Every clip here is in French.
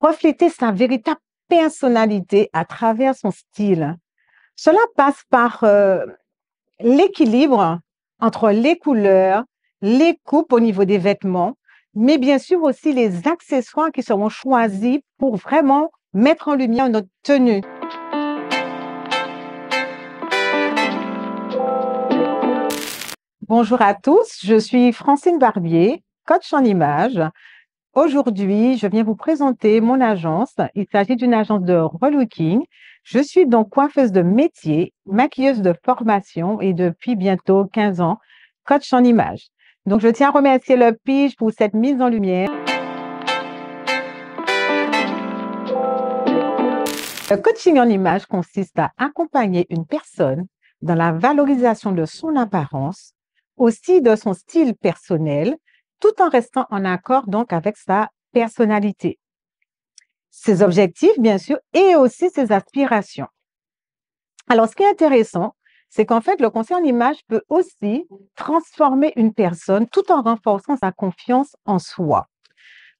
refléter sa véritable personnalité à travers son style. Cela passe par euh, l'équilibre entre les couleurs, les coupes au niveau des vêtements, mais bien sûr aussi les accessoires qui seront choisis pour vraiment mettre en lumière notre tenue. Bonjour à tous, je suis Francine Barbier, coach en images. Aujourd'hui, je viens vous présenter mon agence. Il s'agit d'une agence de relooking. Je suis donc coiffeuse de métier, maquilleuse de formation et depuis bientôt 15 ans, coach en image. Donc, je tiens à remercier le Pige pour cette mise en lumière. Le coaching en image consiste à accompagner une personne dans la valorisation de son apparence, aussi de son style personnel, tout en restant en accord donc avec sa personnalité, ses objectifs bien sûr et aussi ses aspirations. Alors ce qui est intéressant, c'est qu'en fait le conseil en image peut aussi transformer une personne tout en renforçant sa confiance en soi,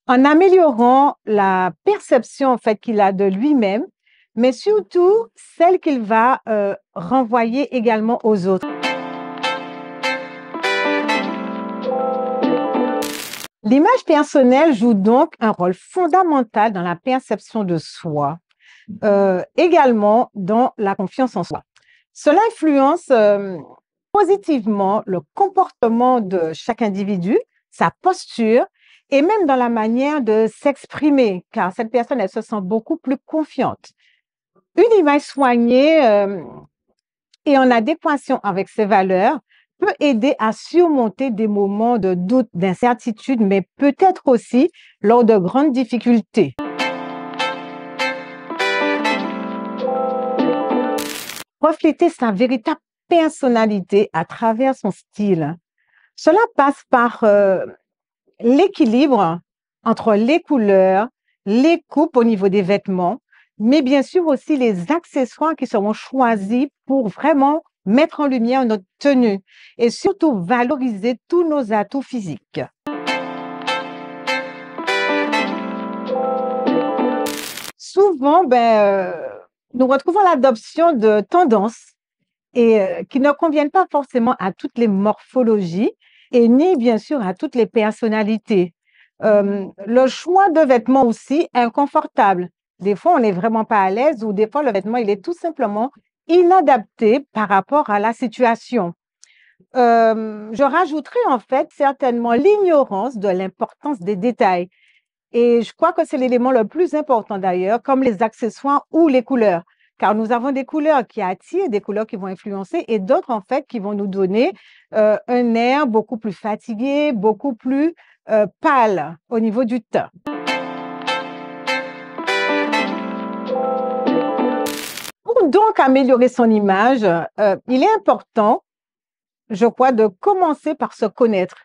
en améliorant la perception en fait qu'il a de lui-même, mais surtout celle qu'il va euh, renvoyer également aux autres. L'image personnelle joue donc un rôle fondamental dans la perception de soi, euh, également dans la confiance en soi. Cela influence euh, positivement le comportement de chaque individu, sa posture et même dans la manière de s'exprimer, car cette personne, elle se sent beaucoup plus confiante. Une image soignée euh, et en adéquation avec ses valeurs peut aider à surmonter des moments de doute, d'incertitude, mais peut-être aussi lors de grandes difficultés. Refléter sa véritable personnalité à travers son style. Cela passe par euh, l'équilibre entre les couleurs, les coupes au niveau des vêtements, mais bien sûr aussi les accessoires qui seront choisis pour vraiment mettre en lumière notre tenue et surtout valoriser tous nos atouts physiques. Souvent, ben, euh, nous retrouvons l'adoption de tendances et euh, qui ne conviennent pas forcément à toutes les morphologies et ni bien sûr à toutes les personnalités. Euh, le choix de vêtements aussi inconfortable. Des fois, on n'est vraiment pas à l'aise ou des fois, le vêtement, il est tout simplement inadapté par rapport à la situation. Euh, je rajouterai en fait certainement l'ignorance de l'importance des détails. Et je crois que c'est l'élément le plus important d'ailleurs, comme les accessoires ou les couleurs. Car nous avons des couleurs qui attirent, des couleurs qui vont influencer et d'autres en fait qui vont nous donner euh, un air beaucoup plus fatigué, beaucoup plus euh, pâle au niveau du teint. donc améliorer son image, euh, il est important, je crois, de commencer par se connaître.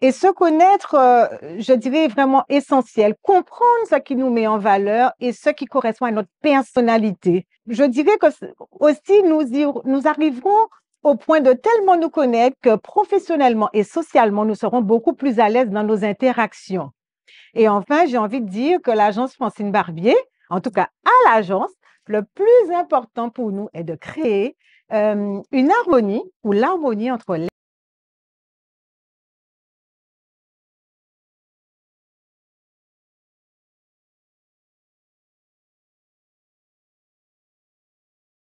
Et se connaître, euh, je dirais, est vraiment essentiel. Comprendre ce qui nous met en valeur et ce qui correspond à notre personnalité. Je dirais que aussi, nous, nous arriverons au point de tellement nous connaître que professionnellement et socialement, nous serons beaucoup plus à l'aise dans nos interactions. Et enfin, j'ai envie de dire que l'agence Francine Barbier, en tout cas à l'agence, le plus important pour nous est de créer une harmonie ou l'harmonie entre les